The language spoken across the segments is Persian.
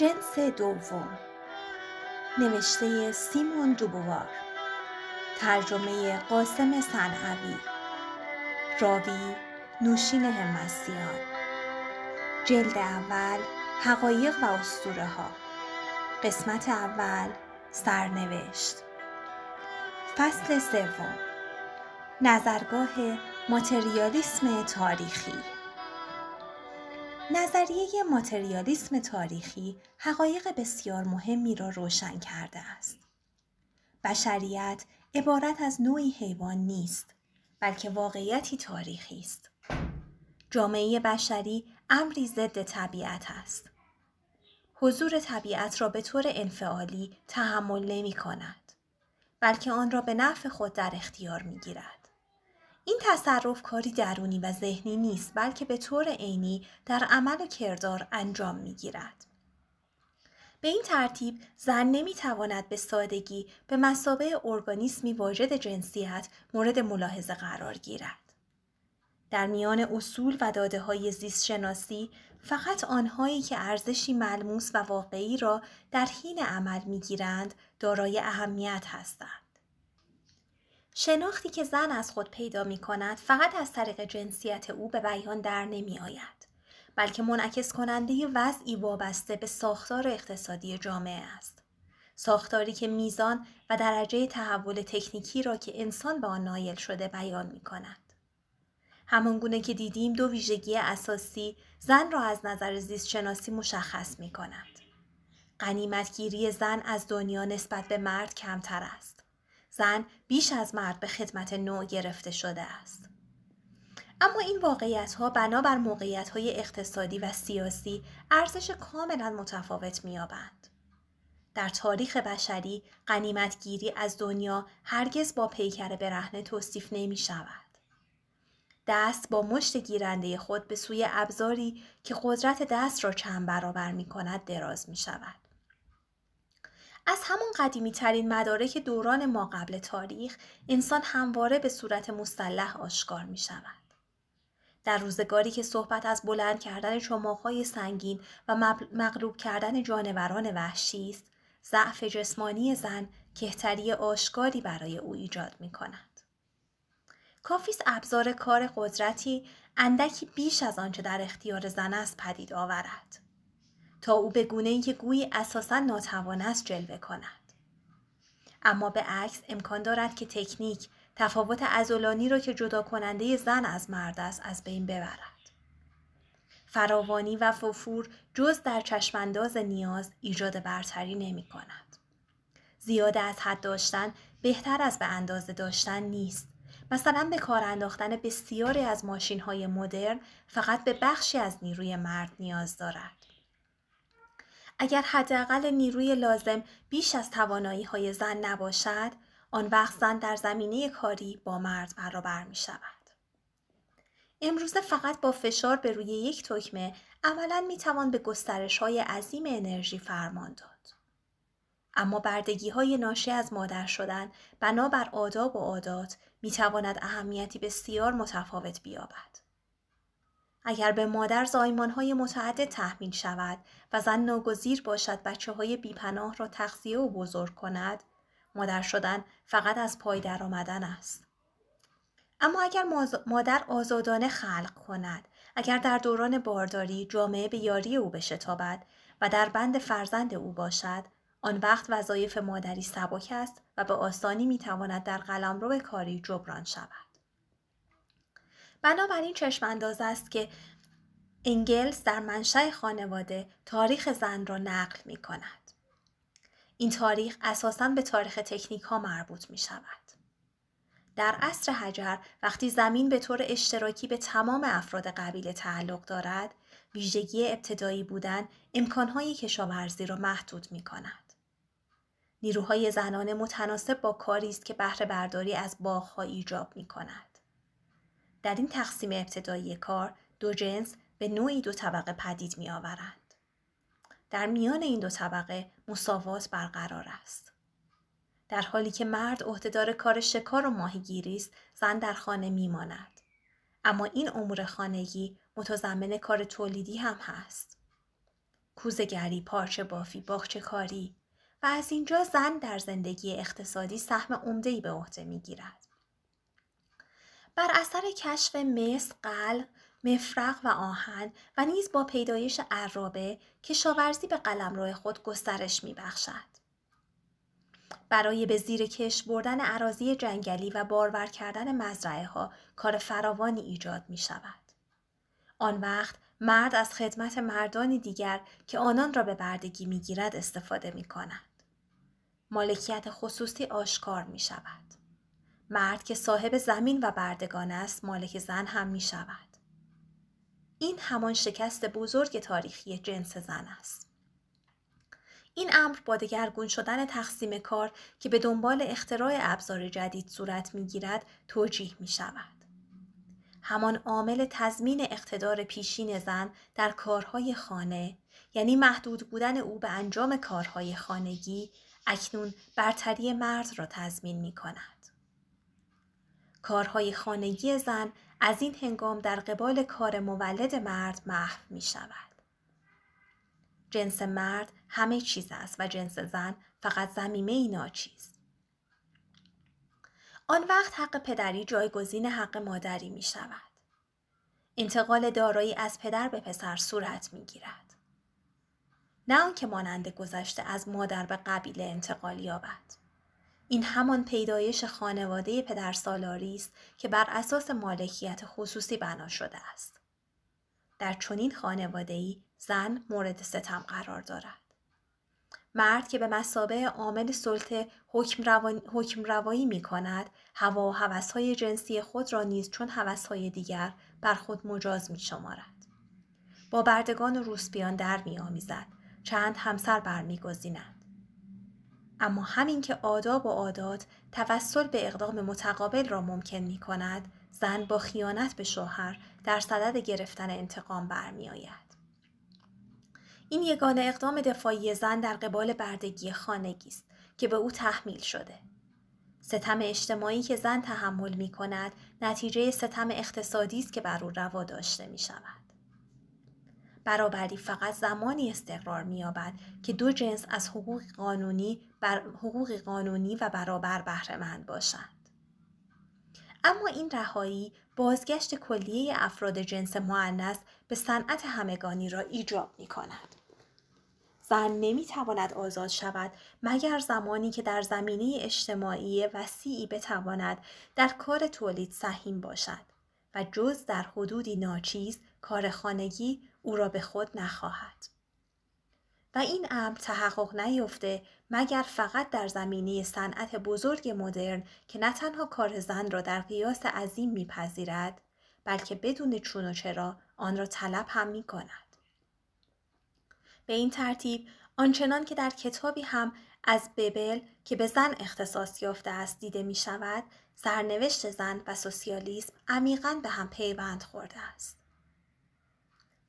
جنس دوم نوشته سیمون دوبوار ترجمه قاسم صنعوی راوی نوشین همسیان جلد اول حقایق و اسطوره ها قسمت اول سرنوشت فصل سوم نظرگاه ماتریالیسم تاریخی نظریه ماتریالیسم تاریخی حقایق بسیار مهمی را روشن کرده است. بشریت عبارت از نوعی حیوان نیست بلکه واقعیتی تاریخی است. جامعه بشری امری ضد طبیعت است. حضور طبیعت را به طور انفعالی تحمل نمی کند بلکه آن را به نفع خود در اختیار می گیرد. این تصرف کاری درونی و ذهنی نیست بلکه به طور عینی در عمل کردار انجام می گیرد. به این ترتیب زن نمی تواند به سادگی به مسابه ارگانیسمی واجد جنسیت مورد ملاحظه قرار گیرد. در میان اصول و داده های زیست شناسی فقط آنهایی که ارزشی ملموس و واقعی را در حین عمل می گیرند دارای اهمیت هستند. شناختی که زن از خود پیدا می کند فقط از طریق جنسیت او به بیان در نمی آید. بلکه منعکس کننده وضعی وابسته به ساختار اقتصادی جامعه است. ساختاری که میزان و درجه تحول تکنیکی را که انسان به آن نایل شده بیان می کند. همانگونه که دیدیم دو ویژگی اساسی زن را از نظر زیست شناسی مشخص می کند. قنیمتگیری زن از دنیا نسبت به مرد کمتر است. زن بیش از مرد به خدمت نوع گرفته شده است. اما این واقعیت ها بنابر موقعیت های اقتصادی و سیاسی ارزش کاملا متفاوت میابند. در تاریخ بشری گیری از دنیا هرگز با پیکر برهنه توصیف نمی شود. دست با مشت گیرنده خود به سوی ابزاری که قدرت دست را چند برابر می کند دراز می شود. از همون قدیمی ترین مدارک دوران ما قبل تاریخ انسان همواره به صورت مسلح آشکار می شود. در روزگاری که صحبت از بلند کردن چماقهای سنگین و مغلوب کردن جانوران وحشی است، ضعف جسمانی زن کهتری آشکاری برای او ایجاد می کند. کافیس ابزار کار قدرتی اندکی بیش از آنچه در اختیار زن است پدید آورد. تا او به گونه ای که گویی اساسا ناتوان است جلوه کند اما به عکس امکان دارد که تکنیک تفاوت ازولانی را که جدا کننده زن از مرد است از بین ببرد فراوانی و ففور جز در چشمانداز نیاز ایجاد برتری نمی کند. زیاده از حد داشتن بهتر از به اندازه داشتن نیست. مثلا به کار انداختن بسیاری از ماشین های مدرن فقط به بخشی از نیروی مرد نیاز دارد. اگر حداقل نیروی لازم بیش از توانایی های زن نباشد، آن وقت زن در زمینه کاری با مرد برابر می شود. امروزه فقط با فشار به روی یک تکمه اولا می توان به گسترش های عظیم انرژی فرمان داد. اما بردگی های ناشی از مادر شدن بنابر آداب و عادات می تواند اهمیتی بسیار متفاوت بیابد. اگر به مادر زایمانهای متعدد تحمیل شود و زن ناگزیر باشد بچه های بیپناه را تغذیه و بزرگ کند مادر شدن فقط از پای در آمدن است اما اگر مادر آزادانه خلق کند اگر در دوران بارداری جامعه به یاری او بشتابد و در بند فرزند او باشد آن وقت وظایف مادری سبک است و به آسانی میتواند در به کاری جبران شود بنابراین چشم انداز است که انگلز در منشأ خانواده تاریخ زن را نقل می کند. این تاریخ اساسا به تاریخ تکنیک ها مربوط می شود. در عصر حجر وقتی زمین به طور اشتراکی به تمام افراد قبیله تعلق دارد، ویژگی ابتدایی بودن امکانهای کشاورزی را محدود می کند. نیروهای زنانه متناسب با کاری است که بهره برداری از باغها ایجاب می کند. در این تقسیم ابتدایی کار دو جنس به نوعی دو طبقه پدید می آورند. در میان این دو طبقه مساوات برقرار است. در حالی که مرد عهدهدار کار شکار و ماهیگیری است، زن در خانه ماند. اما این امور خانگی متضمن کار تولیدی هم هست. کوزگری، پارچه بافی، باخچه کاری و از اینجا زن در زندگی اقتصادی سهم ای به عهده گیرد. بر اثر کشف مس، قلب، مفرق و آهن و نیز با پیدایش عرابه کشاورزی به قلم قلمرو خود گسترش بخشد. برای به زیر کش بردن عراضی جنگلی و بارور کردن مزرعه ها کار فراوانی ایجاد می شود. آن وقت مرد از خدمت مردانی دیگر که آنان را به بردگی می گیرد استفاده می کند. مالکیت خصوصی آشکار می شود. مرد که صاحب زمین و بردگان است مالک زن هم می شود. این همان شکست بزرگ تاریخی جنس زن است. این امر با دگرگون شدن تقسیم کار که به دنبال اختراع ابزار جدید صورت میگیرد توجیه می شود. همان عامل تضمین اقتدار پیشین زن در کارهای خانه یعنی محدود بودن او به انجام کارهای خانگی اکنون برتری مرد را تضمین می کند. کارهای خانگی زن از این هنگام در قبال کار مولد مرد محو می شود. جنس مرد همه چیز است و جنس زن فقط زمیمه ای ناچیز. آن وقت حق پدری جایگزین حق مادری می شود. انتقال دارایی از پدر به پسر صورت می گیرد. نه آنکه مانند گذشته از مادر به قبیله انتقال یابد. این همان پیدایش خانواده سالاری است که بر اساس مالکیت خصوصی بنا شده است. در چنین خانواده‌ای زن مورد ستم قرار دارد. مرد که به مسابه عامل سلطه حکم, روایی می کند، هوا و های جنسی خود را نیز چون های دیگر بر خود مجاز می شمارد. با بردگان و روسپیان در می آمیزد. چند همسر برمیگزیند اما همین که آداب و عادات توسل به اقدام متقابل را ممکن می کند، زن با خیانت به شوهر در صدد گرفتن انتقام برمیآید. این یگانه اقدام دفاعی زن در قبال بردگی خانگی است که به او تحمیل شده. ستم اجتماعی که زن تحمل می کند نتیجه ستم اقتصادی است که بر او روا داشته می شود. برابری فقط زمانی استقرار می یابد که دو جنس از حقوق قانونی بر حقوق قانونی و برابر بهرهمند باشند. اما این رهایی بازگشت کلیه افراد جنس معنس به صنعت همگانی را ایجاب می کند. زن نمی تواند آزاد شود مگر زمانی که در زمینه اجتماعی وسیعی بتواند در کار تولید سهیم باشد و جز در حدودی ناچیز کار خانگی او را به خود نخواهد. و این امر تحقق نیفته مگر فقط در زمینه صنعت بزرگ مدرن که نه تنها کار زن را در قیاس عظیم میپذیرد بلکه بدون چون و چرا آن را طلب هم می به این ترتیب آنچنان که در کتابی هم از ببل که به زن اختصاص یافته است دیده می شود، سرنوشت زن و سوسیالیسم عمیقا به هم پیوند خورده است.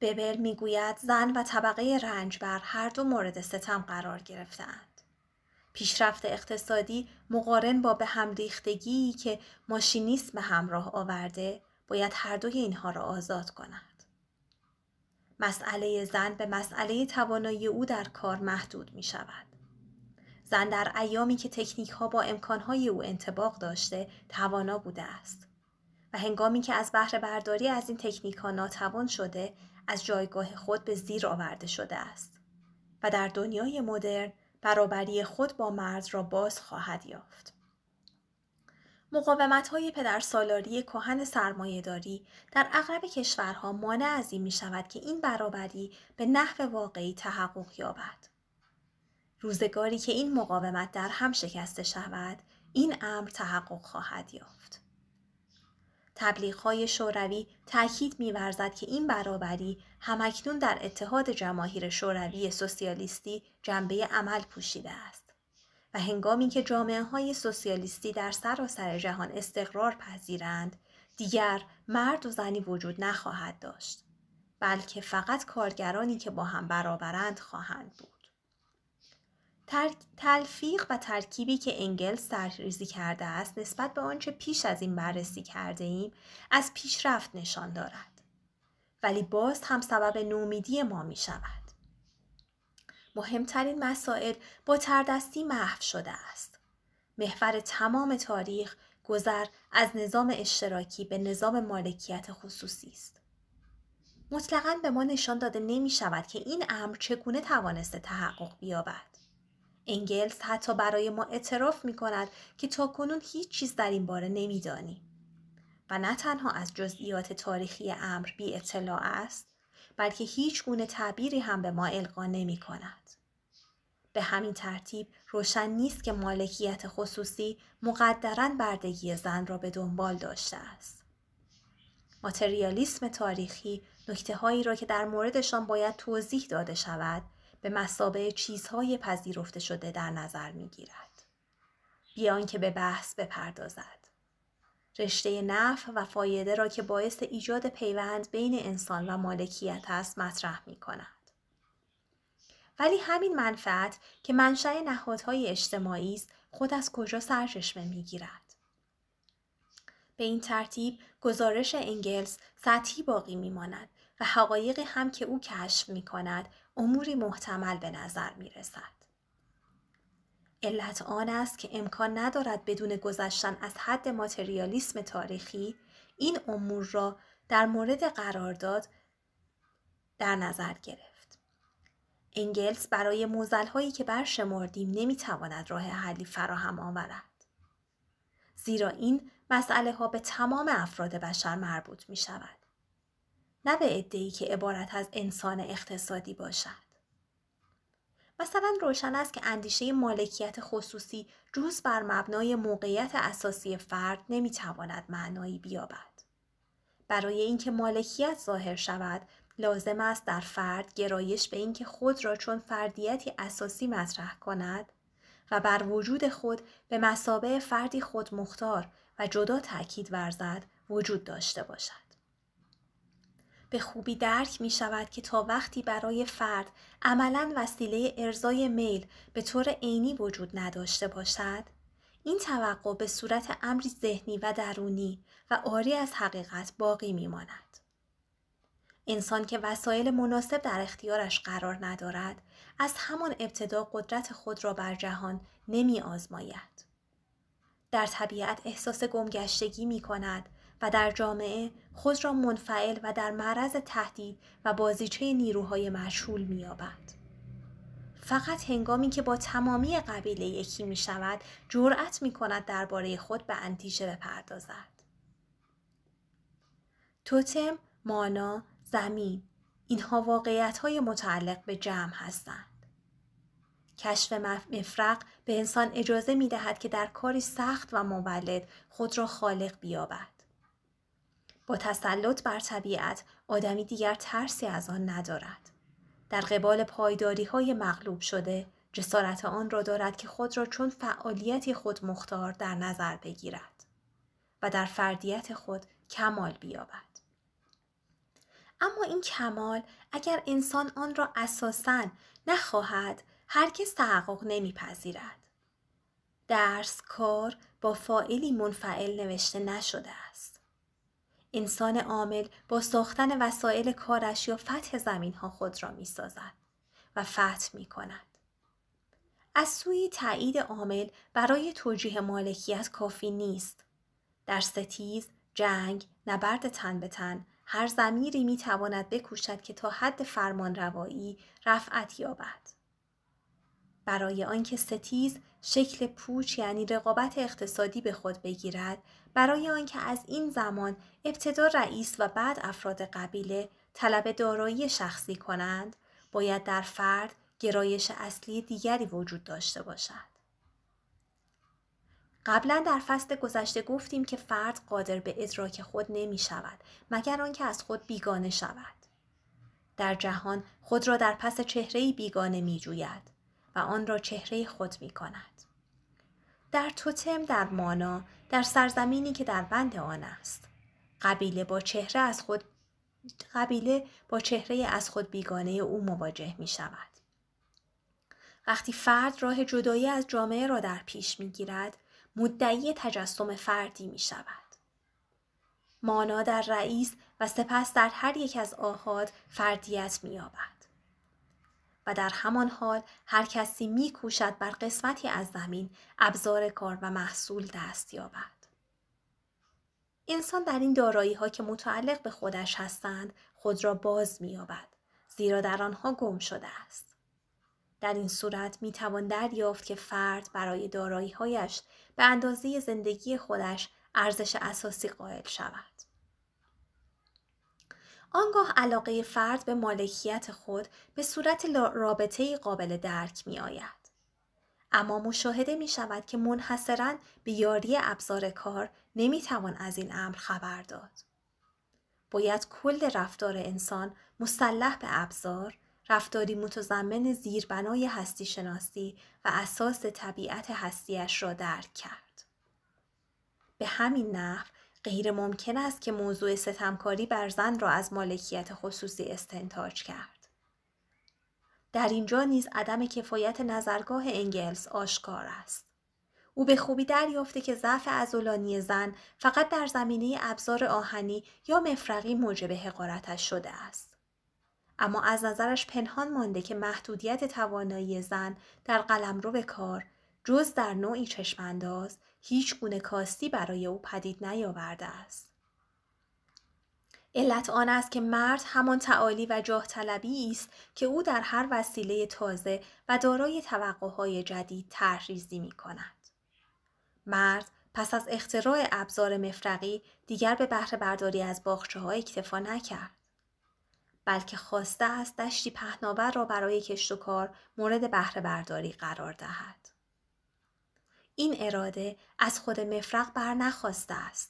ببل میگوید زن و طبقه رنجبر هر دو مورد ستم قرار گرفتند. پیشرفت اقتصادی مقارن با به هم ریختگی که ماشینیست به همراه آورده باید هر دوی اینها را آزاد کند. مسئله زن به مسئله توانایی او در کار محدود می شود. زن در ایامی که تکنیک ها با امکانهای او انتباق داشته توانا بوده است و هنگامی که از بهره برداری از این تکنیک ها ناتوان شده از جایگاه خود به زیر آورده شده است و در دنیای مدرن برابری خود با مرد را باز خواهد یافت. مقاومت های سالاری کهن سرمایهداری در اغلب کشورها مانع از این می شود که این برابری به نحو واقعی تحقق یابد. روزگاری که این مقاومت در هم شکسته شود، این امر تحقق خواهد یافت. تبلیغ‌های شوروی تأکید می‌ورزد که این برابری همکنون در اتحاد جماهیر شوروی سوسیالیستی جنبه عمل پوشیده است و هنگامی که جامعه های سوسیالیستی در سراسر جهان استقرار پذیرند دیگر مرد و زنی وجود نخواهد داشت بلکه فقط کارگرانی که با هم برابرند خواهند بود تلفیق و ترکیبی که انگلز سرریزی کرده است نسبت به آنچه پیش از این بررسی کرده ایم از پیشرفت نشان دارد ولی باز هم سبب نومیدی ما می شود مهمترین مسائل با تردستی محو شده است محور تمام تاریخ گذر از نظام اشتراکی به نظام مالکیت خصوصی است مطلقا به ما نشان داده نمی شود که این امر چگونه توانسته تحقق بیابد انگلز حتی برای ما اعتراف می کند که کنون هیچ چیز در این باره نمیدانیم و نه تنها از جزئیات تاریخی امر بی اطلاع است بلکه هیچ گونه تعبیری هم به ما القا نمی کند. به همین ترتیب روشن نیست که مالکیت خصوصی مقدرا بردگی زن را به دنبال داشته است. ماتریالیسم تاریخی نکته هایی را که در موردشان باید توضیح داده شود به مسابه چیزهای پذیرفته شده در نظر می گیرد. بیان که به بحث بپردازد. رشته نفع و فایده را که باعث ایجاد پیوند بین انسان و مالکیت است مطرح می کند. ولی همین منفعت که منشأ نهادهای اجتماعی است خود از کجا سرچشمه میگیرد به این ترتیب گزارش انگلس سطحی باقی میماند و حقایقی هم که او کشف می اموری محتمل به نظر می رسد. علت آن است که امکان ندارد بدون گذشتن از حد ماتریالیسم تاریخی این امور را در مورد قرارداد در نظر گرفت. انگلز برای هایی که برشمردیم نمیتواند راه حلی فراهم آورد. زیرا این مسئله ها به تمام افراد بشر مربوط می شود. نه به عدهای که عبارت از انسان اقتصادی باشد. مثلا روشن است که اندیشه مالکیت خصوصی جز بر مبنای موقعیت اساسی فرد نمیتواند معنایی بیابد. برای اینکه مالکیت ظاهر شود لازم است در فرد گرایش به اینکه خود را چون فردیتی اساسی مطرح کند و بر وجود خود به مسابع فردی خود مختار و جدا تاکید ورزد وجود داشته باشد. به خوبی درک می شود که تا وقتی برای فرد عملا وسیله ارزای میل به طور عینی وجود نداشته باشد این توقع به صورت امری ذهنی و درونی و آری از حقیقت باقی می ماند. انسان که وسایل مناسب در اختیارش قرار ندارد از همان ابتدا قدرت خود را بر جهان نمی آزماید. در طبیعت احساس گمگشتگی می کند و در جامعه خود را منفعل و در معرض تهدید و بازیچه نیروهای مشهول مییابد فقط هنگامی که با تمامی قبیله یکی می شود جرأت می کند درباره خود به اندیشه بپردازد. توتم، مانا، زمین اینها واقعیت های متعلق به جمع هستند. کشف مفرق به انسان اجازه می دهد که در کاری سخت و مولد خود را خالق بیابد. با تسلط بر طبیعت آدمی دیگر ترسی از آن ندارد. در قبال پایداری های مغلوب شده جسارت آن را دارد که خود را چون فعالیتی خود مختار در نظر بگیرد و در فردیت خود کمال بیابد. اما این کمال اگر انسان آن را اساسا نخواهد کس تحقق نمیپذیرد. درس کار با فائلی منفعل نوشته نشده است. انسان عامل با ساختن وسایل کارش یا فتح زمین ها خود را می سازد و فتح می کند. از سوی تایید عامل برای توجیه مالکیت کافی نیست. در ستیز، جنگ، نبرد تن به تن، هر زمیری می تواند بکوشد که تا حد فرمان روایی رفعت یابد. برای آنکه ستیز شکل پوچ یعنی رقابت اقتصادی به خود بگیرد برای آنکه از این زمان ابتدا رئیس و بعد افراد قبیله طلب دارایی شخصی کنند باید در فرد گرایش اصلی دیگری وجود داشته باشد قبلا در فصل گذشته گفتیم که فرد قادر به ادراک خود نمی شود مگر آنکه از خود بیگانه شود در جهان خود را در پس چهره بیگانه می جوید و آن را چهره خود می کند. در توتم در مانا در سرزمینی که در بند آن است قبیله با چهره از خود قبیله با چهره از خود بیگانه او مواجه می شود. وقتی فرد راه جدایی از جامعه را در پیش می گیرد مدعی تجسم فردی می شود. مانا در رئیس و سپس در هر یک از آهاد فردیت می آبد و در همان حال هر کسی می کوشد بر قسمتی از زمین ابزار کار و محصول دست یابد. انسان در این دارایی ها که متعلق به خودش هستند خود را باز می یابد زیرا در آنها گم شده است. در این صورت می توان دریافت که فرد برای دارایی هایش به اندازه زندگی خودش ارزش اساسی قائل شود. آنگاه علاقه فرد به مالکیت خود به صورت رابطه قابل درک می آید. اما مشاهده می شود که منحصرا به یاری ابزار کار نمی توان از این امر خبر داد. باید کل رفتار انسان مسلح به ابزار، رفتاری متضمن زیربنای هستی شناسی و اساس طبیعت هستیش را درک کرد. به همین نحو غیر ممکن است که موضوع ستمکاری بر زن را از مالکیت خصوصی استنتاج کرد. در اینجا نیز عدم کفایت نظرگاه انگلس آشکار است. او به خوبی دریافته که ضعف ازولانی زن فقط در زمینه ابزار آهنی یا مفرقی موجب حقارتش شده است. اما از نظرش پنهان مانده که محدودیت توانایی زن در به کار جز در نوعی چشمانداز هیچ گونه کاستی برای او پدید نیاورده است. علت آن است که مرد همان تعالی و جاه طلبی است که او در هر وسیله تازه و دارای توقعهای جدید تحریزی می کند. مرد پس از اختراع ابزار مفرقی دیگر به بهره برداری از باخچه ها اکتفا نکرد. بلکه خواسته است دشتی پهناور را برای کشت و کار مورد بهره برداری قرار دهد. این اراده از خود مفرق برنخواسته است.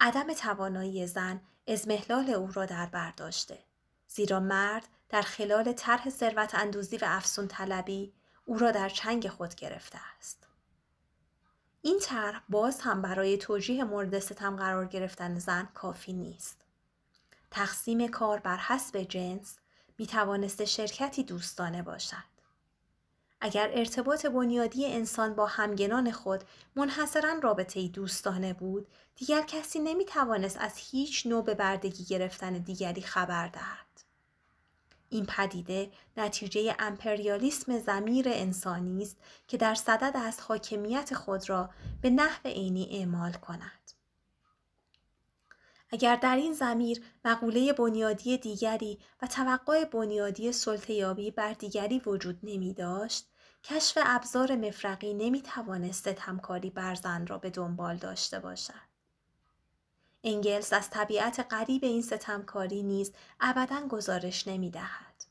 عدم توانایی زن ازمهلال او را در برداشته زیرا مرد در خلال طرح ثروت اندوزی و افسون طلبی او را در چنگ خود گرفته است. این طرح باز هم برای توجیه مورد ستم قرار گرفتن زن کافی نیست. تقسیم کار بر حسب جنس می توانست شرکتی دوستانه باشد. اگر ارتباط بنیادی انسان با همگنان خود منحصرا رابطه دوستانه بود دیگر کسی نمی توانست از هیچ نوع به بردگی گرفتن دیگری خبر دهد این پدیده نتیجه امپریالیسم زمیر انسانی است که در صدد از حاکمیت خود را به نحو عینی اعمال کند اگر در این زمیر مقوله بنیادی دیگری و توقع بنیادی یابی بر دیگری وجود نمی داشت، کشف ابزار مفرقی نمی توانسته همکاری برزن را به دنبال داشته باشد. انگلز از طبیعت غریب این ستمکاری نیز ابدا گزارش نمی دهد.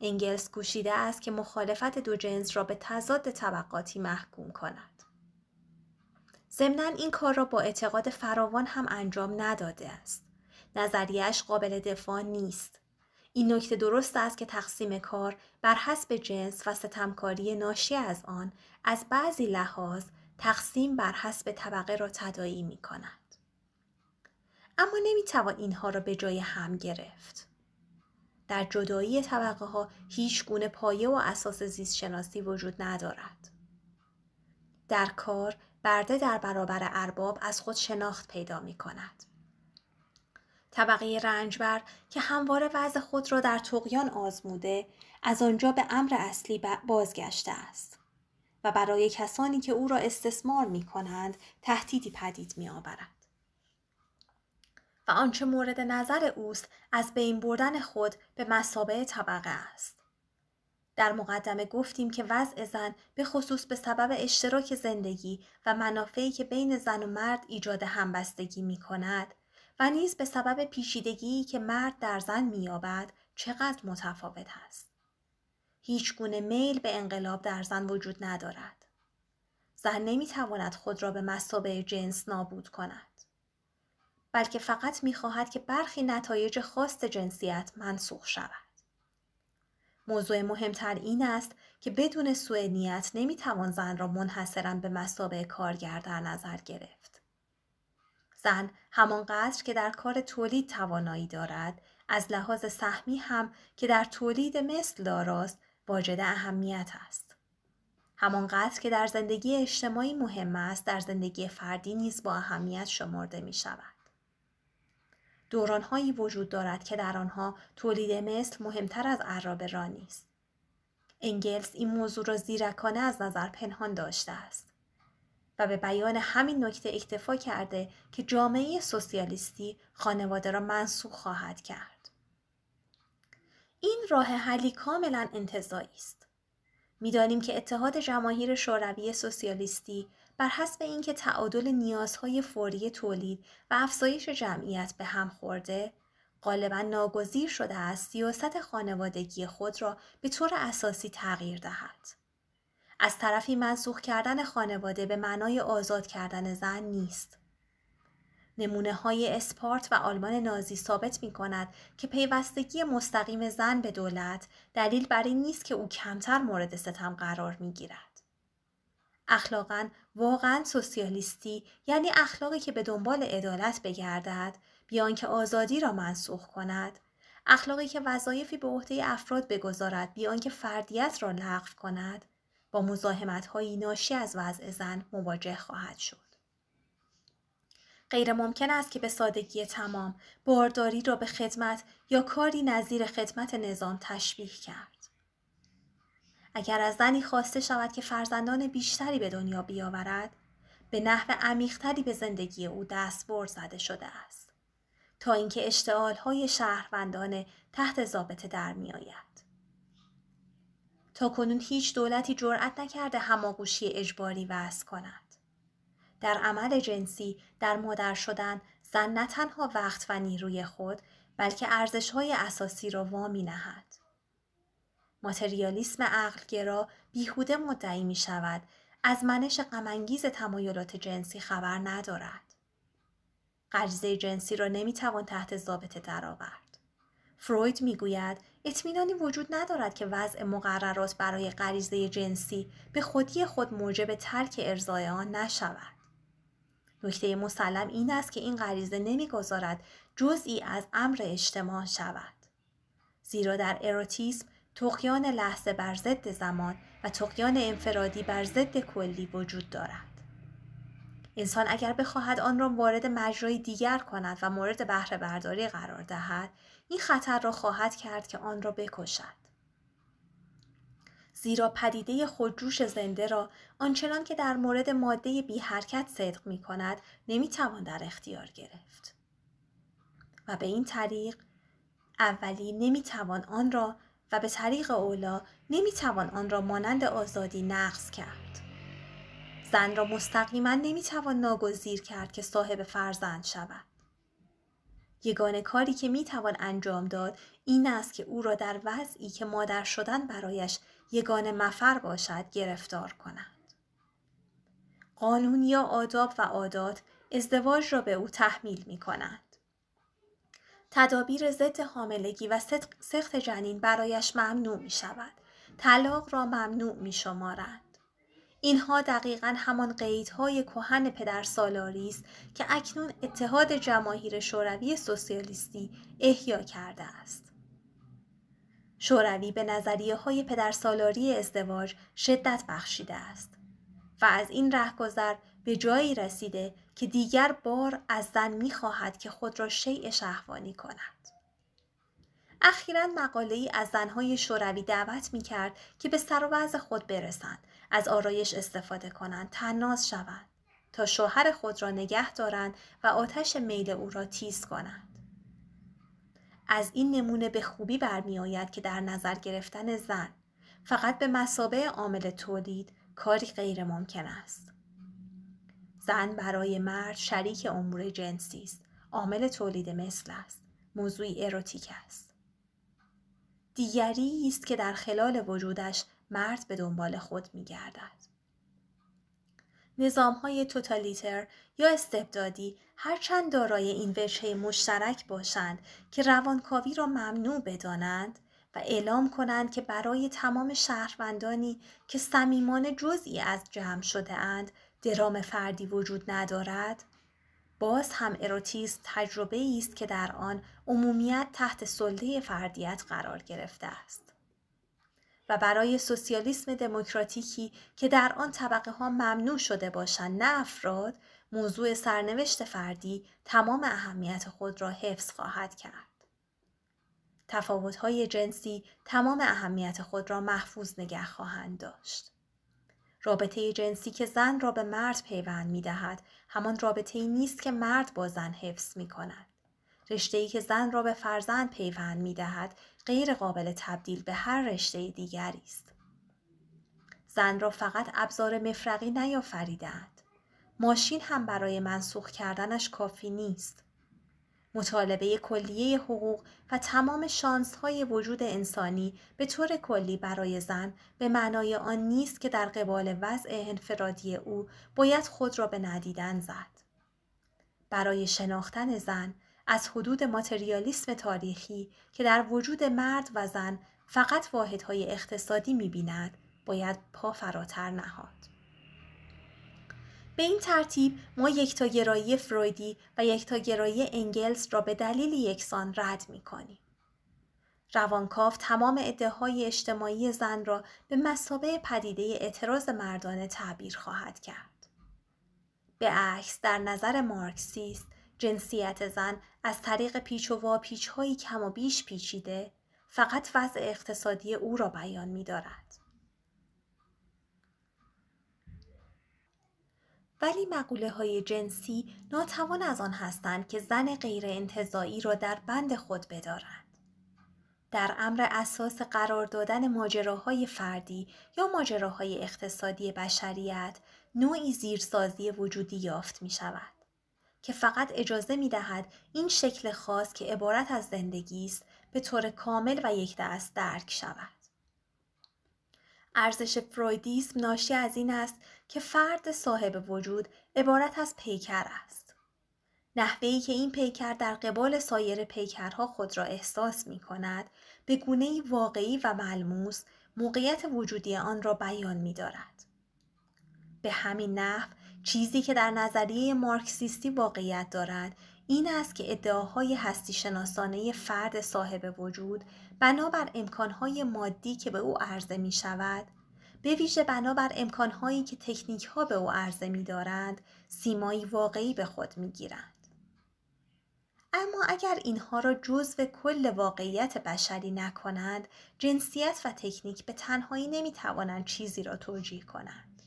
انگلز کوشیده است که مخالفت دو جنس را به تضاد طبقاتی محکوم کند. ضمنا این کار را با اعتقاد فراوان هم انجام نداده است. نظریش قابل دفاع نیست. این نکته درست است که تقسیم کار بر حسب جنس و ستمکاری ناشی از آن از بعضی لحاظ تقسیم بر حسب طبقه را تدایی می کند. اما نمی توان اینها را به جای هم گرفت. در جدایی طبقه ها هیچ گونه پایه و اساس زیست شناسی وجود ندارد. در کار برده در برابر ارباب از خود شناخت پیدا می کند. طبقه رنجبر که همواره وضع خود را در تقیان آزموده از آنجا به امر اصلی بازگشته است و برای کسانی که او را استثمار می کنند تهدیدی پدید می و آنچه مورد نظر اوست از بین بردن خود به مسابه طبقه است. در مقدمه گفتیم که وضع زن به خصوص به سبب اشتراک زندگی و منافعی که بین زن و مرد ایجاد همبستگی می کند و نیز به سبب پیشیدگی که مرد در زن مییابد چقدر متفاوت است هیچ گونه میل به انقلاب در زن وجود ندارد زن نمیتواند خود را به مسابه جنس نابود کند بلکه فقط میخواهد که برخی نتایج خاص جنسیت منسوخ شود موضوع مهمتر این است که بدون سوء نیت نمیتوان زن را منحصرا به مسابه کارگر در نظر گرفت. زن همانقدر که در کار تولید توانایی دارد از لحاظ سهمی هم که در تولید مثل داراست واجد اهمیت است همانقدر که در زندگی اجتماعی مهم است در زندگی فردی نیز با اهمیت شمرده می شود. دورانهایی وجود دارد که در آنها تولید مثل مهمتر از عرابه را نیست. انگلز این موضوع را زیرکانه از نظر پنهان داشته است. و به بیان همین نکته اکتفا کرده که جامعه سوسیالیستی خانواده را منسوخ خواهد کرد. این راه حلی کاملا انتظایی است. میدانیم که اتحاد جماهیر شوروی سوسیالیستی بر حسب اینکه تعادل نیازهای فوری تولید و افزایش جمعیت به هم خورده غالبا ناگزیر شده است سیاست خانوادگی خود را به طور اساسی تغییر دهد. از طرفی منسوخ کردن خانواده به معنای آزاد کردن زن نیست. نمونه های اسپارت و آلمان نازی ثابت می کند که پیوستگی مستقیم زن به دولت دلیل بر این نیست که او کمتر مورد ستم قرار می گیرد. اخلاقا واقعا سوسیالیستی یعنی اخلاقی که به دنبال عدالت بگردد بیان که آزادی را منسوخ کند اخلاقی که وظایفی به عهده افراد بگذارد بیان که فردیت را لغو کند با هایی ناشی از وضع زن مواجه خواهد شد. غیر ممکن است که به سادگی تمام بارداری را به خدمت یا کاری نظیر خدمت نظام تشبیه کرد. اگر از زنی خواسته شود که فرزندان بیشتری به دنیا بیاورد، به نحو عمیقتری به زندگی او دستبرد زده شده است تا اینکه اشتعالهای شهروندان تحت ضابطه در میآید. تا کنون هیچ دولتی جرأت نکرده هماغوشی اجباری وضع کند. در عمل جنسی در مادر شدن زن نه تنها وقت و نیروی خود بلکه ارزش های اساسی را وامی نهد. ماتریالیسم عقلگرا بیهوده مدعی می شود از منش غمانگیز تمایلات جنسی خبر ندارد. غریزه جنسی را توان تحت ضابطه درآورد. فروید میگوید اطمینانی وجود ندارد که وضع مقررات برای غریزه جنسی به خودی خود موجب ترک ارزای آن نشود نکته مسلم این است که این غریزه نمیگذارد جزئی از امر اجتماع شود زیرا در اروتیسم تقیان لحظه بر ضد زمان و تقیان انفرادی بر ضد کلی وجود دارد انسان اگر بخواهد آن را وارد مجرای دیگر کند و مورد بهره برداری قرار دهد این خطر را خواهد کرد که آن را بکشد زیرا پدیده خودجوش زنده را آنچنان که در مورد ماده بی حرکت صدق می کند نمی توان در اختیار گرفت و به این طریق اولی نمی توان آن را و به طریق اولا نمی توان آن را مانند آزادی نقض کرد زن را مستقیما نمیتوان ناگزیر کرد که صاحب فرزند شود یگانه کاری که میتوان انجام داد این است که او را در وضعی که مادر شدن برایش یگانه مفر باشد گرفتار کند. قانون یا آداب و عادات ازدواج را به او تحمیل می کنند. تدابیر ضد حاملگی و سخت جنین برایش ممنوع می شود. طلاق را ممنوع می شمارند. اینها دقیقا همان قیدهای کهن سالاری است که اکنون اتحاد جماهیر شوروی سوسیالیستی احیا کرده است شوروی به نظریه های پدرسالاری ازدواج شدت بخشیده است و از این رهگذر به جایی رسیده که دیگر بار از زن خواهد که خود را شیع شهوانی کند اخیرا مقاله ای از زنهای شوروی دعوت می کرد که به سر خود برسند از آرایش استفاده کنند تناز شوند تا شوهر خود را نگه دارند و آتش میل او را تیز کنند از این نمونه به خوبی برمیآید که در نظر گرفتن زن فقط به مسابه عامل تولید کاری غیر ممکن است زن برای مرد شریک امور جنسی است عامل تولید مثل است موضوعی اروتیک است دیگری است که در خلال وجودش مرد به دنبال خود می گردد. نظام های توتالیتر یا استبدادی هرچند دارای این وجهه مشترک باشند که روانکاوی را ممنوع بدانند و اعلام کنند که برای تمام شهروندانی که صمیمانه جزئی از جمع شده اند درام فردی وجود ندارد باز هم اروتیسم تجربه است که در آن عمومیت تحت سلطه فردیت قرار گرفته است و برای سوسیالیسم دموکراتیکی که در آن طبقه ها ممنوع شده باشند نه افراد موضوع سرنوشت فردی تمام اهمیت خود را حفظ خواهد کرد. تفاوت‌های جنسی تمام اهمیت خود را محفوظ نگه خواهند داشت. رابطه جنسی که زن را به مرد پیوند می دهد همان رابطه ای نیست که مرد با زن حفظ می کند. رشته ای که زن را به فرزند پیوند می دهد غیر قابل تبدیل به هر رشته دیگری است. زن را فقط ابزار مفرقی نیافریدند. ماشین هم برای منسوخ کردنش کافی نیست. مطالبه کلیه حقوق و تمام شانسهای وجود انسانی به طور کلی برای زن به معنای آن نیست که در قبال وضع انفرادی او باید خود را به ندیدن زد. برای شناختن زن از حدود ماتریالیسم تاریخی که در وجود مرد و زن فقط واحدهای اقتصادی میبیند باید پا فراتر نهاد به این ترتیب ما گرایی فرویدی و یکتاگرایی انگلز را به دلیل یکسان رد میکنیم روانکاو تمام ادعاهای اجتماعی زن را به مسابه پدیده اعتراض مردانه تعبیر خواهد کرد. به عکس در نظر مارکسیست جنسیت زن از طریق پیچ و واپیچ هایی کم و بیش پیچیده فقط وضع اقتصادی او را بیان می دارد. ولی مقوله های جنسی ناتوان از آن هستند که زن غیر انتظایی را در بند خود بدارند. در امر اساس قرار دادن ماجراهای فردی یا ماجراهای اقتصادی بشریت نوعی زیرسازی وجودی یافت می شود. که فقط اجازه می دهد این شکل خاص که عبارت از زندگی است به طور کامل و یک دست درک شود. ارزش فرویدیسم ناشی از این است که فرد صاحب وجود عبارت از پیکر است. نحوهی که این پیکر در قبال سایر پیکرها خود را احساس می کند به گونه واقعی و ملموس موقعیت وجودی آن را بیان می دارد. به همین نحو چیزی که در نظریه مارکسیستی واقعیت دارد این است که ادعاهای هستی شناسانه فرد صاحب وجود بنابر امکانهای مادی که به او عرضه می شود به ویژه بنابر امکانهایی که تکنیک ها به او عرضه می دارند سیمایی واقعی به خود می گیرند. اما اگر اینها را جزو کل واقعیت بشری نکنند جنسیت و تکنیک به تنهایی نمی توانند چیزی را توجیه کنند.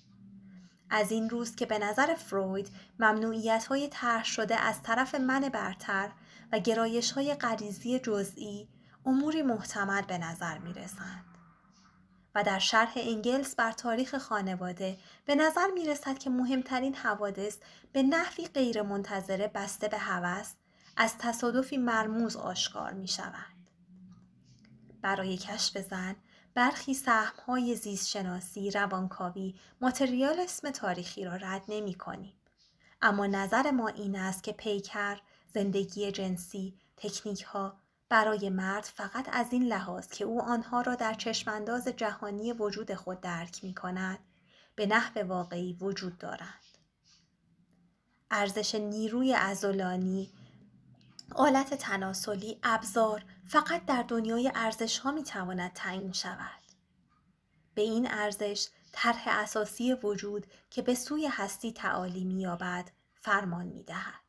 از این روز که به نظر فروید ممنوعیت های طرح شده از طرف من برتر و گرایش های غریزی جزئی اموری محتمل به نظر می رسند. و در شرح انگلس بر تاریخ خانواده به نظر می رسد که مهمترین حوادث به نحوی غیرمنتظره بسته به هوس از تصادفی مرموز آشکار می شود. برای کشف زن برخی سهمهای زیستشناسی، روانکاوی، اسم تاریخی را رد نمی کنیم. اما نظر ما این است که پیکر، زندگی جنسی، تکنیک ها برای مرد فقط از این لحاظ که او آنها را در چشمانداز جهانی وجود خود درک می کند، به نحو واقعی وجود دارند. ارزش نیروی ازولانی، آلت تناسلی، ابزار فقط در دنیای ارزش ها می تواند تعیین شود. به این ارزش طرح اساسی وجود که به سوی هستی تعالی می فرمان می دهد.